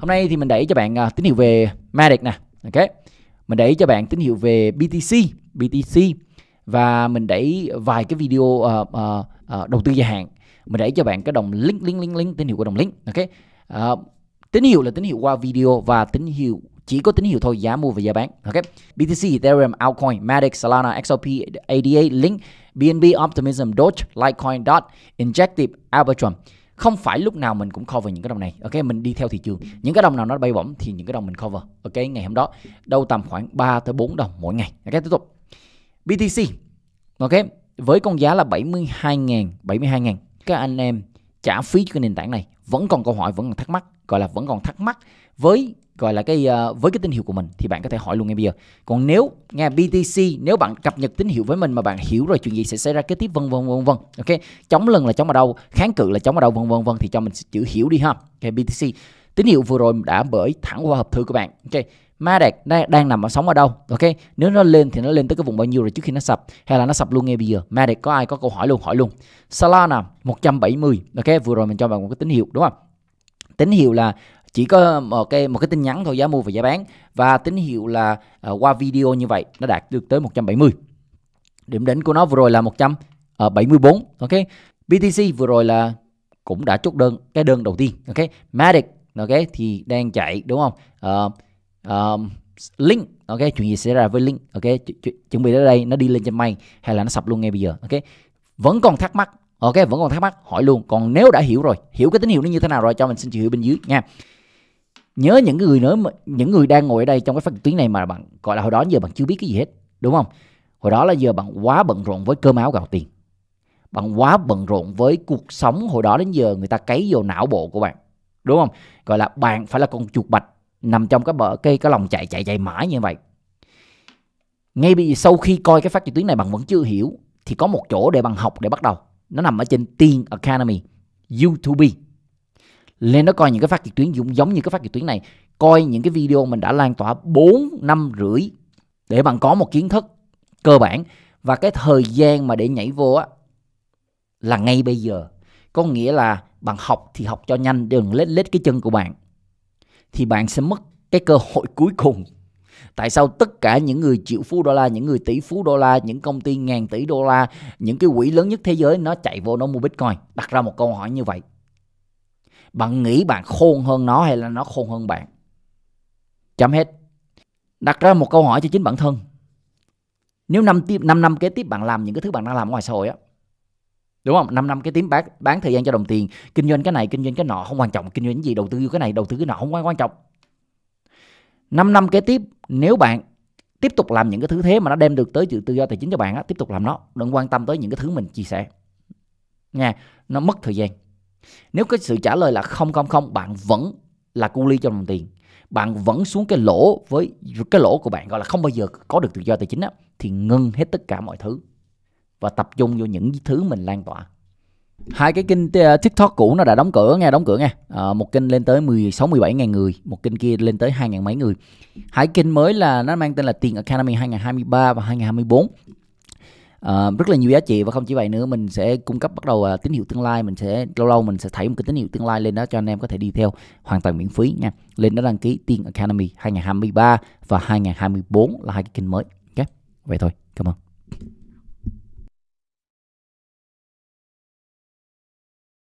Hôm nay thì mình đẩy cho bạn à, tín hiệu về MATIC nè. Ok. Mình đẩy cho bạn tín hiệu về BTC, BTC và mình đẩy vài cái video uh, uh, uh, đầu tư dài hạn. Mình đẩy cho bạn cái đồng link link link link tín hiệu của đồng link. Ok. Uh, tín hiệu là tín hiệu qua video và tín hiệu chỉ có tín hiệu thôi giá mua và giá bán ok BTC Ethereum altcoin Matic Solana XRP ADA Link BNB Optimism Doge Litecoin Dot Injective Arbitrum không phải lúc nào mình cũng cover những cái đồng này ok mình đi theo thị trường những cái đồng nào nó bay bổng thì những cái đồng mình cover ok ngày hôm đó đâu tầm khoảng 3 tới 4 đồng mỗi ngày ok tiếp tục BTC ok với con giá là 72.000 72 ngàn các anh em trả phí cho cái nền tảng này vẫn còn câu hỏi vẫn còn thắc mắc gọi là vẫn còn thắc mắc với gọi là cái uh, với cái tín hiệu của mình thì bạn có thể hỏi luôn ngay bây giờ còn nếu nghe BTC nếu bạn cập nhật tín hiệu với mình mà bạn hiểu rồi chuyện gì sẽ xảy ra kế tiếp vân vân vân vân ok chống lần là chống ở đâu kháng cự là chống ở đâu vân vân vân thì cho mình chữ hiểu đi ha ok BTC tín hiệu vừa rồi đã bởi thẳng qua hộp thư của bạn ok Madex đang, đang nằm ở sóng ở đâu ok nếu nó lên thì nó lên tới cái vùng bao nhiêu rồi trước khi nó sập hay là nó sập luôn ngay bây giờ Madex có ai có câu hỏi luôn hỏi luôn Solana 170 ok vừa rồi mình cho bạn một cái tín hiệu đúng không tín hiệu là chỉ có một cái một cái tin nhắn thôi giá mua và giá bán và tín hiệu là uh, qua video như vậy nó đạt được tới 170 điểm đỉnh của nó vừa rồi là 174 à, ok BTC vừa rồi là cũng đã chốt đơn cái đơn đầu tiên ok Matic ok thì đang chạy đúng không uh, um, link ok chuyện gì xảy ra với link ok chu chuẩn bị đến đây nó đi lên trên mây hay là nó sập luôn ngay bây giờ ok vẫn còn thắc mắc ok vẫn còn thắc mắc hỏi luôn còn nếu đã hiểu rồi hiểu cái tín hiệu nó như thế nào rồi cho mình xin chịu bên dưới nha nhớ những người nữa những người đang ngồi ở đây trong cái phát tuyến này mà bạn gọi là hồi đó giờ bạn chưa biết cái gì hết đúng không hồi đó là giờ bạn quá bận rộn với cơm áo gạo tiền bạn quá bận rộn với cuộc sống hồi đó đến giờ người ta cấy vào não bộ của bạn đúng không gọi là bạn phải là con chuột bạch nằm trong cái bờ cây cái lòng chạy chạy chạy mãi như vậy ngay bây giờ sau khi coi cái phát trực tuyến này bạn vẫn chưa hiểu thì có một chỗ để bạn học để bắt đầu nó nằm ở trên tiên Academy YouTube lên đó coi những cái phát trực tuyến giống giống như cái phát trực tuyến này coi những cái video mình đã lan tỏa 4 năm rưỡi để bạn có một kiến thức cơ bản và cái thời gian mà để nhảy vô á là ngay bây giờ có nghĩa là bạn học thì học cho nhanh đừng lết lết cái chân của bạn thì bạn sẽ mất cái cơ hội cuối cùng tại sao tất cả những người triệu phú đô la những người tỷ phú đô la những công ty ngàn tỷ đô la những cái quỹ lớn nhất thế giới nó chạy vô nó mua bitcoin đặt ra một câu hỏi như vậy bạn nghĩ bạn khôn hơn nó hay là nó khôn hơn bạn chấm hết đặt ra một câu hỏi cho chính bản thân nếu năm tiếp năm năm kế tiếp bạn làm những cái thứ bạn đang làm ngoài xã hội á đúng không năm năm cái tím bán bán thời gian cho đồng tiền kinh doanh cái này kinh doanh cái nọ không quan trọng kinh doanh gì đầu tư cái này đầu tư cái nọ không quan quan trọng năm năm kế tiếp nếu bạn tiếp tục làm những cái thứ thế mà nó đem được tới sự tự do tài chính cho bạn á tiếp tục làm nó đừng quan tâm tới những cái thứ mình chia sẻ nha nó mất thời gian nếu cái sự trả lời là không không không, bạn vẫn là cu ly cho đồng tiền, bạn vẫn xuống cái lỗ với cái lỗ của bạn gọi là không bao giờ có được tự do tài chính á, thì ngưng hết tất cả mọi thứ và tập trung vô những thứ mình lan tỏa hai cái kênh ờ, tiktok cũ nó đã đóng cửa nghe đóng cửa nghe à, ờ, một kênh lên tới 16 17 ngàn người một kênh kia lên tới 2 ngàn mấy người hai kênh mới là nó mang tên là tiền academy 2023 và 2024 Ờ, rất là nhiều giá trị và không chỉ vậy nữa mình sẽ cung cấp bắt đầu uh, tín hiệu tương lai mình sẽ lâu lâu mình sẽ thấy một cái tín hiệu tương lai lên đó cho anh em có thể đi theo hoàn toàn miễn phí nha lên đó đăng ký Tiên Academy 2023 và 2024 là hai cái kênh mới ok vậy thôi cảm ơn